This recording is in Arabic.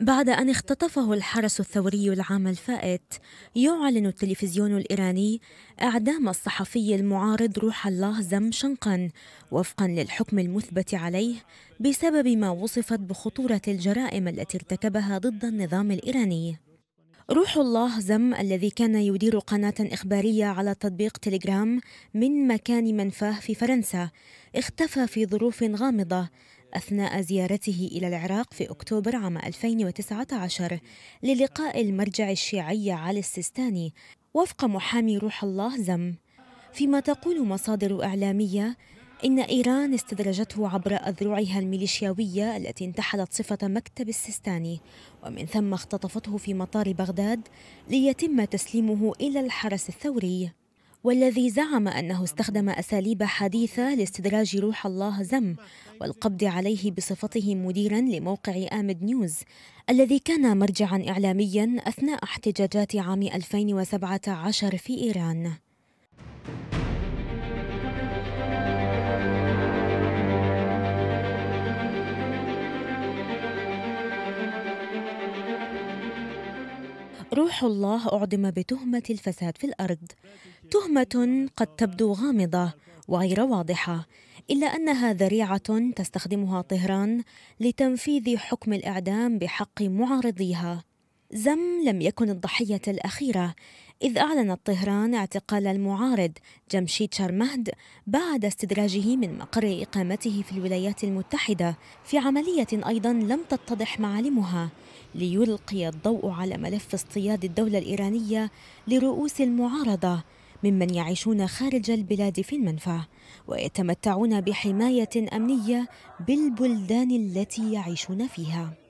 بعد أن اختطفه الحرس الثوري العام الفائت يعلن التلفزيون الإيراني إعدام الصحفي المعارض روح الله زم شنقا وفقا للحكم المثبت عليه بسبب ما وصفت بخطورة الجرائم التي ارتكبها ضد النظام الإيراني روح الله زم الذي كان يدير قناة إخبارية على تطبيق تليجرام من مكان منفاه في فرنسا اختفى في ظروف غامضة أثناء زيارته إلى العراق في أكتوبر عام 2019 للقاء المرجع الشيعي علي السيستاني وفق محامي روح الله زم فيما تقول مصادر إعلامية إن إيران استدرجته عبر أذرعها الميليشياوية التي انتحلت صفة مكتب السيستاني ومن ثم اختطفته في مطار بغداد ليتم تسليمه إلى الحرس الثوري والذي زعم أنه استخدم أساليب حديثة لاستدراج روح الله زم والقبض عليه بصفته مديرا لموقع آمد نيوز الذي كان مرجعا إعلاميا أثناء احتجاجات عام 2017 في إيران روح الله أعدم بتهمة الفساد في الأرض تهمة قد تبدو غامضة وغير واضحة إلا أنها ذريعة تستخدمها طهران لتنفيذ حكم الإعدام بحق معارضيها زم لم يكن الضحية الأخيرة إذ أعلنت طهران اعتقال المعارض جمشيد شرمهد بعد استدراجه من مقر إقامته في الولايات المتحدة في عملية أيضا لم تتضح معالمها ليلقي الضوء على ملف اصطياد الدولة الإيرانية لرؤوس المعارضة ممن يعيشون خارج البلاد في المنفى ويتمتعون بحماية أمنية بالبلدان التي يعيشون فيها